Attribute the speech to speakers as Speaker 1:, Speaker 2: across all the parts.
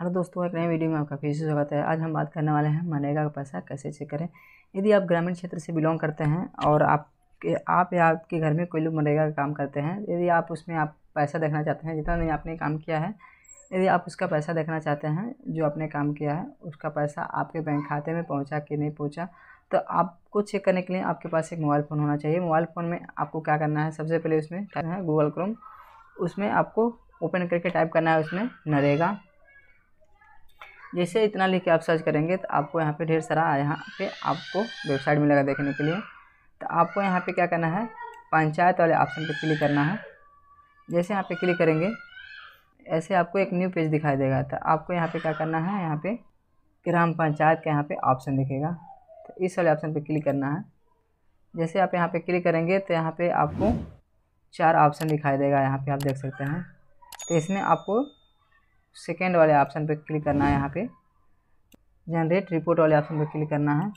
Speaker 1: hello दोस्तों एक नए वीडियो में आपका फिर से स्वागत है आज हम बात करने वाले हैं मनरेगा का पैसा कैसे चेक करें यदि आप ग्रामीण क्षेत्र से बिलोंग करते हैं और आपके आप या आपके घर में कोई लोग मनरेगा का काम करते हैं यदि आप उसमें आप पैसा देखना चाहते हैं जितना नहीं आपने काम किया है यदि आप उसका पैसा देखना चाहते हैं जो आपने काम किया है उसका पैसा आपके बैंक खाते में पहुँचा कि नहीं पहुँचा तो आपको चेक करने के लिए आपके पास एक मोबाइल फ़ोन होना चाहिए मोबाइल फ़ोन में आपको क्या करना है सबसे पहले उसमें है गूगल क्रोम उसमें आपको ओपन करके टाइप करना है उसमें नरेगा जैसे इतना लिख के आप सर्च करेंगे तो आपको यहाँ पे ढेर सारा यहाँ पे आपको वेबसाइट मिलेगा देखने के लिए तो आपको यहाँ पे क्या करना है पंचायत वाले ऑप्शन पे क्लिक करना है जैसे यहाँ पे क्लिक करेंगे ऐसे आपको एक न्यू पेज दिखाई देगा तो आपको यहाँ पे क्या करना है यहाँ पे ग्राम पंचायत का यहाँ पे ऑप्शन दिखेगा तो इस वाले ऑप्शन पर क्लिक करना है जैसे आप यहाँ पर क्लिक करेंगे तो यहाँ पर आपको चार ऑप्शन दिखाई देगा यहाँ पर आप देख सकते हैं तो इसमें आपको सेकेंड वाले ऑप्शन पर क्लिक करना है यहाँ पर जनरेट रिपोर्ट वाले ऑप्शन पर क्लिक करना है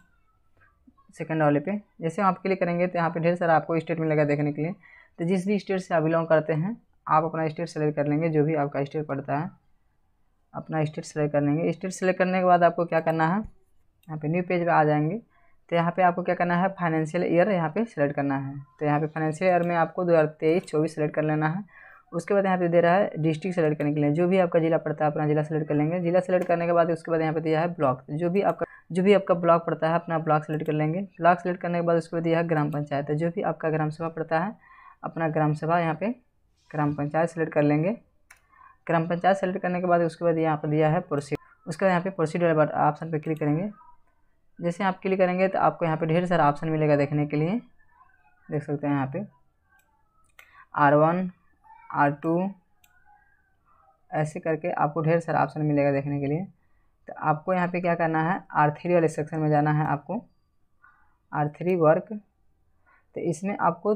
Speaker 1: सेकेंड वाले पे जैसे आप क्लिक करेंगे तो यहाँ पे ढेर सारा आपको स्टेट मिलेगा देखने के लिए तो जिस भी स्टेट से आप बिलोंग करते हैं आप अपना स्टेट सेलेक्ट कर लेंगे जो भी आपका स्टेट पड़ता है अपना स्टेट सेलेक्ट कर लेंगे स्टेट सेलेक्ट करने के बाद आपको क्या करना है यहाँ पे न्यू पेज पे आ जाएंगे तो यहाँ पर आपको क्या करना है फाइनेंशियल ईयर यहाँ पर सेलेक्ट करना है तो यहाँ पर फाइनेंशियल ईयर में आपको दो हज़ार तेईस चौबीस सेलेक्ट कर लेना है उसके बाद यहाँ पे दे रहा है डिस्ट्रिक्ट सेलेक्ट करने के लिए जो भी आपका जिला पड़ता है अपना जिला सेलेक्ट कर लेंगे जिला सेलेक्ट करने के बाद उसके बाद यहाँ पे दिया है ब्लॉक जो भी आपका जो भी आपका ब्लॉक पड़ता है अपना ब्लॉक सेलेक्ट कर लेंगे ब्लॉक सेलेक्ट करने के बाद उसके बाद दिया है ग्राम पंचायत जो भी आपका ग्राम सभा पड़ता है अपना ग्राम सभा यहाँ पर ग्राम पंचायत सेलेक्ट कर लेंगे ग्राम पंचायत सेलेक्ट करने के बाद उसके बाद यहाँ पर दिया है प्रोसीड उसके बाद यहाँ पे प्रोसीडर ऑप्शन पर क्लिक करेंगे जैसे आप क्लिक करेंगे तो आपको यहाँ पर ढेर सारा ऑप्शन मिलेगा देखने के लिए देख सकते हैं यहाँ पर आर वन आर टू ऐसे करके आपको ढेर सारा ऑप्शन मिलेगा देखने के लिए तो आपको यहाँ पे क्या करना है आर थ्री वाले सेक्शन में जाना है आपको आर थ्री वर्क तो इसमें आपको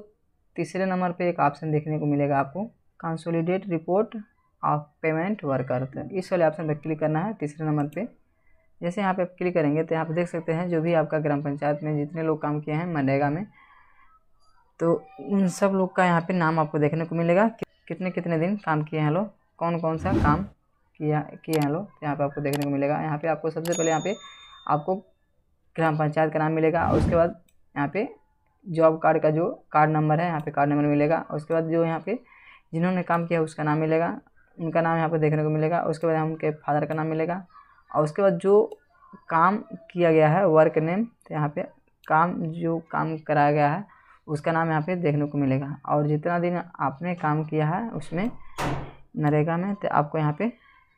Speaker 1: तीसरे नंबर पे एक ऑप्शन देखने को मिलेगा आपको consolidate report of payment worker तो इस वाले ऑप्शन पर क्लिक करना है तीसरे नंबर पर जैसे यहाँ पर आप क्लिक करेंगे तो यहाँ पर देख सकते हैं जो भी आपका ग्राम पंचायत में जितने लोग काम किए हैं मनरेगा में तो उन सब लोग का यहाँ पे नाम आपको देखने को मिलेगा कितने कितने दिन काम किए हैं लोग कौन कौन सा काम किया किए हैं लोग यहाँ पे आपको देखने को मिलेगा यहाँ पे आपको सबसे पहले यहाँ पे आपको ग्राम पंचायत का नाम मिलेगा और उसके बाद यहाँ पे जॉब कार्ड का जो कार्ड नंबर है यहाँ पे कार्ड नंबर मिलेगा उसके बाद जो यहाँ पे जिन्होंने काम किया उसका नाम मिलेगा उनका नाम यहाँ पर देखने को मिलेगा उसके बाद उनके फादर का नाम मिलेगा और उसके बाद जो काम किया गया है वर्क नेम तो यहाँ पर काम जो काम कराया गया है उसका नाम यहाँ पे देखने को मिलेगा और जितना दिन आपने काम किया है उसमें नरेगा में तो आपको यहाँ पे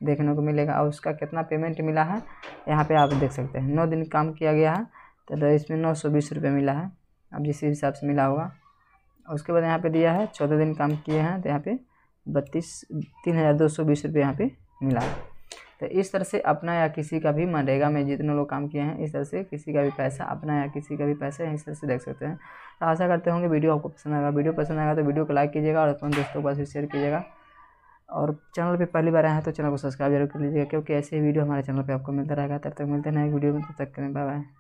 Speaker 1: देखने को मिलेगा और उसका कितना पेमेंट मिला है यहाँ पे आप देख सकते हैं नौ दिन काम किया गया है तो इसमें नौ सौ बीस रुपये मिला है अब जिस हिसाब से मिला होगा उसके बाद यहाँ पे दिया है चौदह दिन काम किए हैं तो यहाँ पे बत्तीस तीन हज़ार दो सौ बीस रुपये यहाँ पे मिला है तो इस तरह से अपना या किसी का भी मनरेगा में जितने लोग काम किए हैं इस तरह से किसी का भी पैसा अपना या किसी का भी पैसा इस तरह से देख सकते हैं तो आशा करते होंगे वीडियो आपको पसंद आएगा वीडियो पसंद आएगा तो वीडियो को लाइक कीजिएगा और अपने दोस्तों को शेयर कीजिएगा और चैनल पर पहली बार आए हैं तो चैनल को सब्सक्राइब जरूर कर लीजिएगा क्योंकि ऐसे वीडियो हमारे चैनल पर आपको मिलता रहेगा तब तक मिलते हैं नए वीडियो में तब तक करें बाय बाय